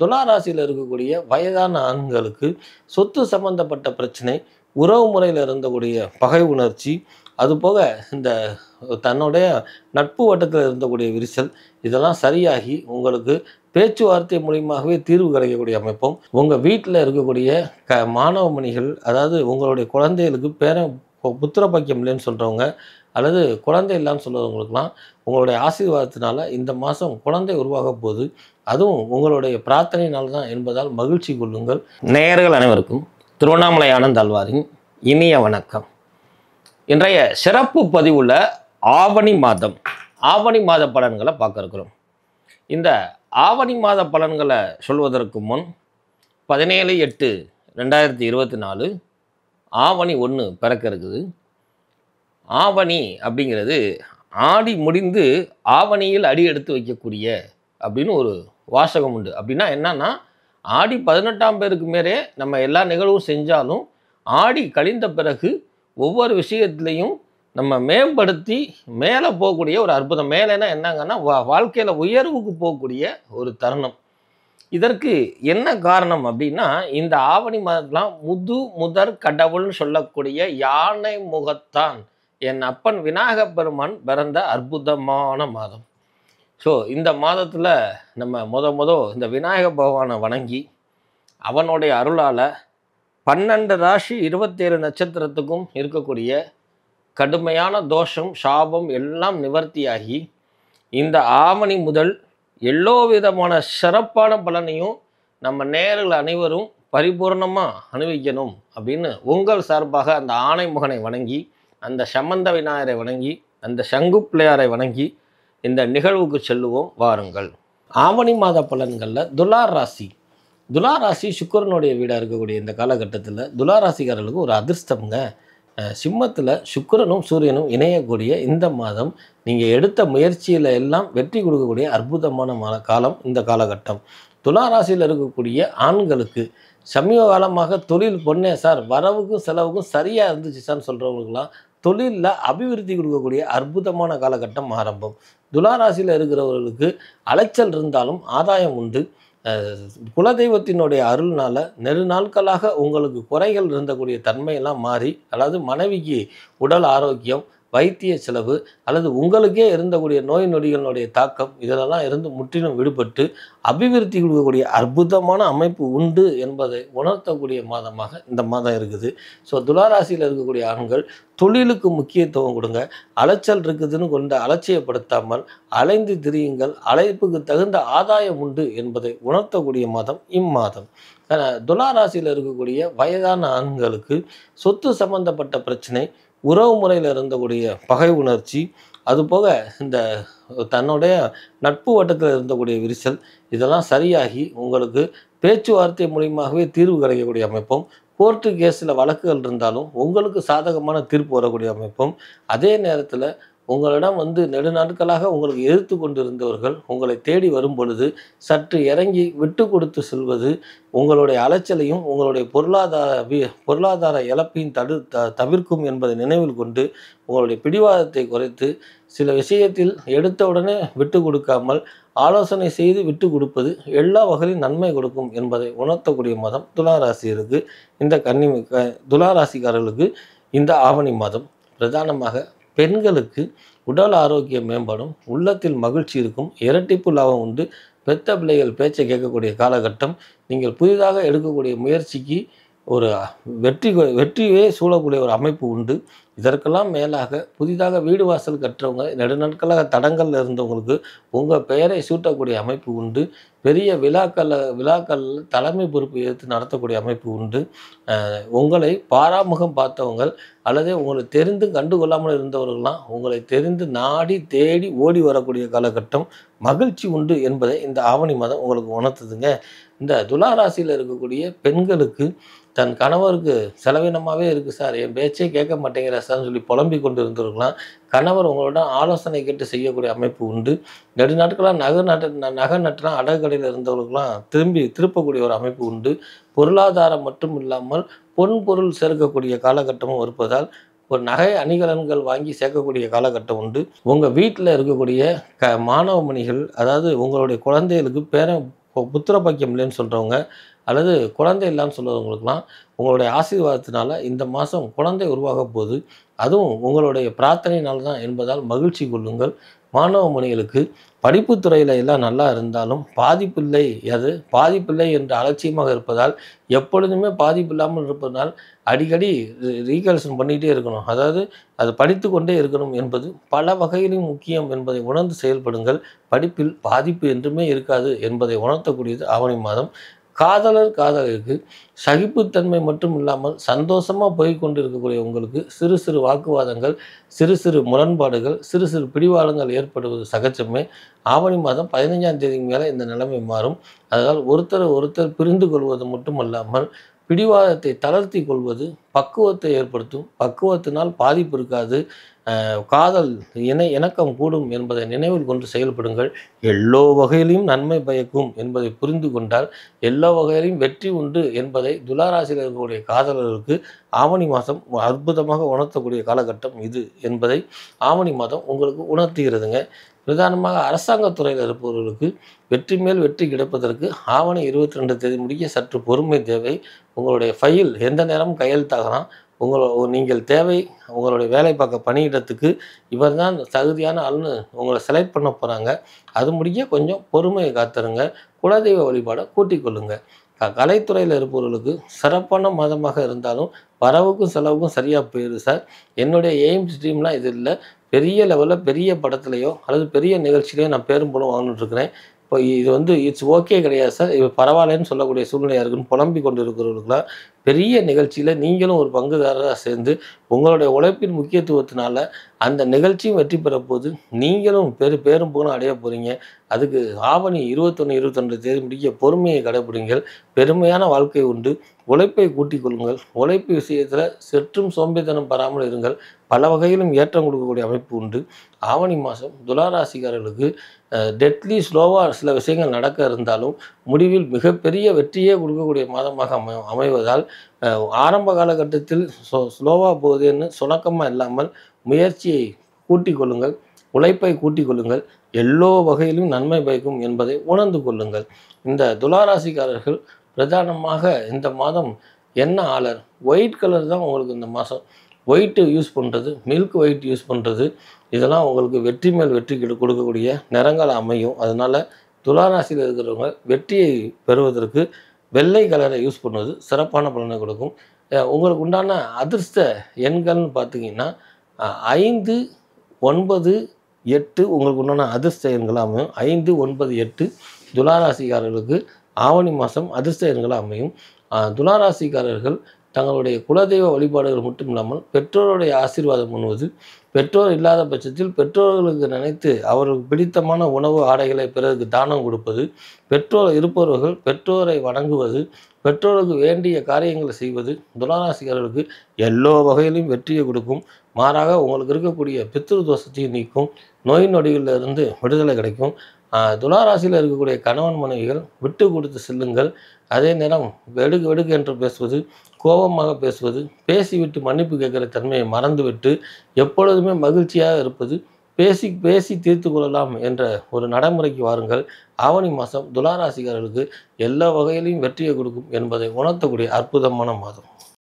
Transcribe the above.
துலா ராசியில் இருக்கக்கூடிய வயதான ஆண்களுக்கு சொத்து சம்பந்தப்பட்ட பிரச்சனை உறவு முறையில் இருந்தக்கூடிய பகை உணர்ச்சி அதுபோக இந்த தன்னுடைய நட்பு வட்டத்தில் இருந்தக்கூடிய விரிசல் இதெல்லாம் சரியாகி உங்களுக்கு பேச்சுவார்த்தை மூலியமாகவே தீர்வு கிடைக்கக்கூடிய அமைப்பும் உங்கள் வீட்டில் இருக்கக்கூடிய க மாணவ மணிகள் அதாவது உங்களுடைய குழந்தைகளுக்கு பேர புத்திர பாக்கியம் இல்லைன்னு சொல்கிறவங்க அல்லது குழந்தை இல்லைன்னு சொல்கிறவங்களுக்குலாம் உங்களுடைய ஆசீர்வாதத்தினால இந்த மாதம் குழந்தை உருவாக போகுது அதுவும் உங்களுடைய பிரார்த்தனையினால் தான் என்பதால் மகிழ்ச்சி கொள்ளுங்கள் நேயர்கள் அனைவருக்கும் திருவண்ணாமலை ஆனந்த் அல்வாரின் இனிய வணக்கம் இன்றைய சிறப்பு பதிவுள்ள ஆவணி மாதம் ஆவணி மாத பலன்களை பார்க்க இருக்கிறோம் இந்த ஆவணி மாத பலன்களை சொல்வதற்கு முன் பதினேழு எட்டு ரெண்டாயிரத்தி இருபத்தி நாலு ஆவணி ஒன்று பிறக்க இருக்குது ஆவணி அப்படிங்கிறது ஆடி முடிந்து ஆவணியில் அடி எடுத்து வைக்கக்கூடிய அப்படின்னு ஒரு வாசகம் உண்டு அப்படின்னா என்னன்னா ஆடி பதினெட்டாம் பேருக்கு மேலே நம்ம எல்லா நிகழ்வும் செஞ்சாலும் ஆடி கழிந்த பிறகு ஒவ்வொரு விஷயத்துலையும் நம்ம மேம்படுத்தி மேலே போகக்கூடிய ஒரு அற்புதம் மேலேனா என்னங்கன்னா வா வாழ்க்கையில் உயர்வுக்கு போகக்கூடிய ஒரு தருணம் இதற்கு என்ன காரணம் அப்படின்னா இந்த ஆவணி மாதத்துலாம் முது முதற் கடவுள்னு சொல்லக்கூடிய யானை முகத்தான் என் அப்பன் விநாயகப் பெருமான் பிறந்த அற்புதமான மாதம் ஸோ இந்த மாதத்தில் நம்ம முத முத இந்த விநாயக பகவானை வணங்கி அவனுடைய அருளால் பன்னெண்டு ராசி இருபத்தேழு நட்சத்திரத்துக்கும் இருக்கக்கூடிய கடுமையான தோஷம் சாபம் எல்லாம் நிவர்த்தியாகி இந்த ஆவணி முதல் எல்லோ விதமான சிறப்பான பலனையும் நம்ம நேரில் அனைவரும் பரிபூர்ணமாக அனுபவிக்கணும் அப்படின்னு உங்கள் சார்பாக அந்த முகனை வணங்கி அந்த சம்பந்த விநாயகரை வணங்கி அந்த சங்கு பிள்ளையாரை வணங்கி இந்த நிகழ்வுக்கு செல்லுவோம் வாருங்கள் ஆவணி மாத பலன்களில் துலார் ராசி துலா ராசி சுக்கரனுடைய வீடாக இருக்கக்கூடிய இந்த காலகட்டத்தில் துலா ராசிக்காரர்களுக்கு ஒரு அதிர்ஷ்டம்ங்க சிம்மத்தில் சுக்கரனும் சூரியனும் இணையக்கூடிய இந்த மாதம் நீங்கள் எடுத்த முயற்சியில் எல்லாம் வெற்றி கொடுக்கக்கூடிய அற்புதமான காலம் இந்த காலகட்டம் துலா ராசியில் இருக்கக்கூடிய ஆண்களுக்கு சமீப காலமாக தொழில் பொண்ணே சார் வரவுக்கும் செலவுக்கும் சரியாக இருந்துச்சு சார்னு சொல்கிறவங்களுக்குலாம் தொழிலில் அபிவிருத்தி கொடுக்கக்கூடிய அற்புதமான காலகட்டம் ஆரம்பம் துலாராசியில் இருக்கிறவர்களுக்கு அலைச்சல் இருந்தாலும் ஆதாயம் உண்டு குலதெய்வத்தினுடைய அருள்னால் நெரு நாட்களாக உங்களுக்கு குறைகள் இருந்தக்கூடிய தன்மையெல்லாம் மாறி அதாவது மனைவிக்கு உடல் ஆரோக்கியம் வைத்திய செலவு அல்லது உங்களுக்கே இருந்தக்கூடிய நோய் நொடிகளினுடைய தாக்கம் இதிலெல்லாம் இருந்து முற்றிலும் விடுபட்டு அபிவிருத்தி கொடுக்கக்கூடிய அற்புதமான அமைப்பு உண்டு என்பதை உணர்த்தக்கூடிய மாதமாக இந்த மாதம் இருக்குது ஸோ துளாராசியில் இருக்கக்கூடிய ஆண்கள் தொழிலுக்கு முக்கியத்துவம் கொடுங்க அலைச்சல் இருக்குதுன்னு கொண்டு அலட்சியப்படுத்தாமல் அலைந்து திரியுங்கள் அழைப்புக்கு தகுந்த ஆதாயம் உண்டு என்பதை உணர்த்தக்கூடிய மாதம் இம்மாதம் துளாராசியில் இருக்கக்கூடிய வயதான ஆண்களுக்கு சொத்து சம்பந்தப்பட்ட பிரச்சனை உறவு முறையில் இருந்தக்கூடிய பகை உணர்ச்சி அதுபோக இந்த தன்னுடைய நட்பு வட்டத்தில் இருந்தக்கூடிய விரிசல் இதெல்லாம் சரியாகி உங்களுக்கு பேச்சுவார்த்தை மூலியமாகவே தீர்வு கிடைக்கக்கூடிய அமைப்பும் கோர்ட்டு கேஸில் வழக்குகள் இருந்தாலும் உங்களுக்கு சாதகமான தீர்ப்பு வரக்கூடிய அமைப்பும் அதே நேரத்தில் உங்களிடம் வந்து நெடுநாட்களாக உங்களுக்கு எதிர்த்து கொண்டிருந்தவர்கள் உங்களை தேடி வரும் பொழுது சற்று இறங்கி விட்டு கொடுத்து செல்வது உங்களுடைய அலைச்சலையும் உங்களுடைய பொருளாதார பொருளாதார இழப்பையும் தடு த தவிர்க்கும் என்பதை நினைவில் கொண்டு உங்களுடைய பிடிவாதத்தை குறைத்து சில விஷயத்தில் எடுத்தவுடனே விட்டு கொடுக்காமல் ஆலோசனை செய்து விட்டு கொடுப்பது எல்லா வகையிலும் நன்மை கொடுக்கும் என்பதை உணர்த்தக்கூடிய மதம் துளாராசியருக்கு இந்த கன்னி துளாராசிக்காரர்களுக்கு இந்த ஆவணி மாதம் பிரதானமாக பெண்களுக்கு உடல் ஆரோக்கியம் மேம்படும் உள்ளத்தில் மகிழ்ச்சி இருக்கும் இரட்டிப்பு லாபம் உண்டு பெத்த பிள்ளைகள் பேச்சை கேட்கக்கூடிய காலகட்டம் நீங்கள் புதிதாக எடுக்கக்கூடிய முயற்சிக்கு ஒரு வெற்றி வெற்றியே சூழக்கூடிய ஒரு அமைப்பு உண்டு இதற்கெல்லாம் மேலாக புதிதாக வீடு வாசல் கற்றவங்க நெடுநாட்களாக தடங்களில் இருந்தவங்களுக்கு உங்கள் பெயரை சூட்டக்கூடிய அமைப்பு உண்டு பெரிய விழாக்கள் விழாக்கள் தலைமை பொறுப்பு ஏற்று நடத்தக்கூடிய அமைப்பு உண்டு உங்களை பாராமுகம் பார்த்தவங்க அல்லது உங்களை தெரிந்து கண்டுகொள்ளாமல் இருந்தவர்கள்லாம் உங்களை தெரிந்து நாடி தேடி ஓடி வரக்கூடிய காலகட்டம் மகிழ்ச்சி உண்டு என்பதை இந்த ஆவணி மாதம் உங்களுக்கு உணர்த்துதுங்க இந்த துலா ராசியில் இருக்கக்கூடிய பெண்களுக்கு தன் கணவருக்கு செலவினமாகவே இருக்குது சார் என் பேச்சே கேட்க மாட்டேங்கிற சார்னு சொல்லி புலம்பி கொண்டு இருந்திருக்கலாம் கணவர் உங்களோட ஆலோசனை கேட்டு செய்யக்கூடிய அமைப்பு உண்டு நெடுநாட்களாக நகை நட்டு நகை நட்டுலாம் அடகுகடையில் இருந்தவர்களுக்கெல்லாம் திரும்பி திருப்பக்கூடிய ஒரு அமைப்பு உண்டு பொருளாதாரம் மட்டும் இல்லாமல் பொன் பொருள் சேர்க்கக்கூடிய காலகட்டமும் இருப்பதால் ஒரு நகை அணிகலன்கள் வாங்கி சேர்க்கக்கூடிய காலகட்டம் உண்டு உங்கள் வீட்டில் இருக்கக்கூடிய க மாணவ மணிகள் அதாவது உங்களுடைய குழந்தைகளுக்கு பேர புத்திர பாக்கியம் இல்லைன்னு சொல்கிறவங்க அல்லது குழந்தை இல்லைன்னு சொல்கிறவங்களுக்குலாம் உங்களுடைய ஆசீர்வாதத்தினால இந்த மாதம் குழந்தை உருவாக போகுது அதுவும் உங்களுடைய பிரார்த்தனையினால் தான் என்பதால் மகிழ்ச்சி கொள்ளுங்கள் மாணவ மணிகளுக்கு படிப்பு துறையில் எல்லாம் நல்லா இருந்தாலும் பாதிப்பில்லை அது பாதிப்பில்லை என்று அலட்சியமாக இருப்பதால் எப்பொழுதுமே பாதிப்பு இல்லாமல் இருப்பதனால் அடிக்கடி ரீகல்சன் பண்ணிகிட்டே இருக்கணும் அதாவது அது படித்து கொண்டே இருக்கணும் என்பது பல வகையிலும் முக்கியம் என்பதை உணர்ந்து செயல்படுங்கள் படிப்பில் பாதிப்பு என்றுமே இருக்காது என்பதை உணர்த்தக்கூடியது ஆவணி மாதம் காதலர் காதலருக்கு சகிப்புத்தன்மை மட்டும் இல்லாமல் சந்தோஷமாக போய் கொண்டிருக்கக்கூடிய உங்களுக்கு சிறு சிறு வாக்குவாதங்கள் சிறு சிறு முரண்பாடுகள் சிறு சிறு பிடிவாதங்கள் ஏற்படுவது சகஜமே ஆவணி மாதம் பதினைஞ்சாம் தேதிக்கு மேலே இந்த நிலைமை மாறும் அதனால் ஒருத்தர் ஒருத்தர் பிரிந்து கொள்வது மட்டும் இல்லாமல் பிடிவாதத்தை தளர்த்தி கொள்வது பக்குவத்தை ஏற்படுத்தும் பக்குவத்தினால் பாதிப்பு இருக்காது காதல் இணை இணக்கம் கூடும் என்பதை நினைவில் கொண்டு செயல்படுங்கள் எல்லோ வகையிலையும் நன்மை பயக்கும் என்பதை புரிந்து கொண்டால் எல்லா வகையிலையும் வெற்றி உண்டு என்பதை துலாராசியில் இருக்கக்கூடிய காதலர்களுக்கு ஆவணி மாதம் அற்புதமாக உணர்த்தக்கூடிய காலகட்டம் இது என்பதை ஆவணி மாதம் உங்களுக்கு உணர்த்துகிறதுங்க நிதானமாக அரசாங்கத்துறையில் துறையில் இருப்பவர்களுக்கு வெற்றி மேல் வெற்றி கிடைப்பதற்கு ஆவணம் இருபத்தி ரெண்டு தேதி முடிக்க சற்று பொறுமை தேவை உங்களுடைய ஃபைல் எந்த நேரமும் கையெழுத்தாகலாம் உங்களோ நீங்கள் தேவை உங்களுடைய வேலை பார்க்க பணியிடத்துக்கு இவர் தான் தகுதியான ஆள்னு உங்களை செலக்ட் பண்ண போகிறாங்க அது முடிய கொஞ்சம் பொறுமையை காத்துருங்க குலதெய்வ வழிபாடை கூட்டிக் கொள்ளுங்கள் கலைத்துறையில் இருப்பவர்களுக்கு சிறப்பான மதமாக இருந்தாலும் வரவுக்கும் செலவுக்கும் சரியாக போயிடுது சார் என்னுடைய எய்ம்ஸ் ட்ரீம்லாம் இது இல்லை பெரிய லெவலில் பெரிய படத்துலையோ அல்லது பெரிய நிகழ்ச்சியிலையோ நான் பேரும் படம் வாங்கிட்டு இருக்கிறேன் இப்போ இது வந்து இட்ஸ் ஓகே கிடையாது சார் இது பரவாயில்லன்னு சொல்லக்கூடிய சூழ்நிலையாக இருக்குன்னு புலம்பி கொண்டு இருக்கிறவர்களுக்குலாம் பெரிய நிகழ்ச்சியில் நீங்களும் ஒரு பங்குதாரராக சேர்ந்து உங்களுடைய உழைப்பின் முக்கியத்துவத்தினால அந்த நிகழ்ச்சியும் வெற்றி பெற போது நீங்களும் பெரு பேரும் புகழும் அடைய போகிறீங்க அதுக்கு ஆவணி இருபத்தொன்று இருபத்தொன்று தேதி முடிக்க பொறுமையை கடைபிடிங்கள் பெருமையான வாழ்க்கை உண்டு உழைப்பை கூட்டிக் கொள்ளுங்கள் உழைப்பு விஷயத்தில் சற்றும் சோம்பேதனம் பெறாமல் இருங்கள் பல வகையிலும் ஏற்றம் கொடுக்கக்கூடிய அமைப்பு உண்டு ஆவணி மாதம் துளாராசிக்காரர்களுக்கு டெட்லி ஸ்லோவாக சில விஷயங்கள் நடக்க இருந்தாலும் முடிவில் மிகப்பெரிய வெற்றியே கொடுக்கக்கூடிய மாதமாக அமை அமைவதால் ஆரம்ப காலகட்டத்தில் சோ ஸ்லோவாக போகுதுன்னு சுணக்கமாக இல்லாமல் முயற்சியை கூட்டிக் கொள்ளுங்கள் உழைப்பை கூட்டிக் கொள்ளுங்கள் எல்லோ வகையிலும் நன்மை பயக்கும் என்பதை உணர்ந்து கொள்ளுங்கள் இந்த துளாராசிக்காரர்கள் பிரதானமாக இந்த மாதம் என்ன ஆலர் ஒயிட் கலர் தான் உங்களுக்கு இந்த மாதம் ஒயிட்டு யூஸ் பண்ணுறது மில்க் ஒயிட் யூஸ் பண்ணுறது இதெல்லாம் உங்களுக்கு வெற்றி மேல் வெற்றி கொடுக்கக்கூடிய நிறங்கள் அமையும் அதனால் துளாராசியில் இருக்கிறவங்க வெற்றியை பெறுவதற்கு வெள்ளை கலரை யூஸ் பண்ணுவது சிறப்பான பலனை கொடுக்கும் உங்களுக்கு உண்டான அதிர்ஷ்ட எண்கள்னு பார்த்தீங்கன்னா ஐந்து ஒன்பது எட்டு உங்களுக்கு உண்டான அதிர்ஷ்ட எண்களாக அமையும் ஐந்து ஒன்பது எட்டு துலாராசிக்காரர்களுக்கு ஆவணி மாதம் அதிர்ஷ்ட எண்களாக அமையும் துலாராசிக்காரர்கள் தங்களுடைய குலதெய்வ வழிபாடுகள் மட்டும் இல்லாமல் பெற்றோருடைய ஆசீர்வாதம் பண்ணுவது பெற்றோர் இல்லாத பட்சத்தில் பெற்றோர்களுக்கு நினைத்து அவர்களுக்கு பிடித்தமான உணவு ஆடைகளை பிறருக்கு தானம் கொடுப்பது பெற்றோர் இருப்பவர்கள் பெற்றோரை வணங்குவது பெற்றோருக்கு வேண்டிய காரியங்களை செய்வது துலாராசிக்காரர்களுக்கு எல்லோ வகையிலும் வெற்றியை கொடுக்கும் மாறாக உங்களுக்கு இருக்கக்கூடிய பித்திரு தோஷத்தையும் நீக்கும் நோய் நொடிகளிலிருந்து விடுதலை கிடைக்கும் துலாராசியில் இருக்கக்கூடிய கணவன் மனைவிகள் விட்டு கொடுத்து செல்லுங்கள் அதே நேரம் வெடுகு வெடுகு என்று பேசுவது கோபமாக பேசுவது பேசிவிட்டு மன்னிப்பு கேட்குற தன்மையை மறந்துவிட்டு எப்பொழுதுமே மகிழ்ச்சியாக இருப்பது பேசி பேசி தீர்த்து கொள்ளலாம் என்ற ஒரு நடைமுறைக்கு வாருங்கள் ஆவணி மாதம் துளாராசிக்காரர்களுக்கு எல்லா வகையிலையும் வெற்றியை கொடுக்கும் என்பதை உணர்த்தக்கூடிய அற்புதமான மாதம்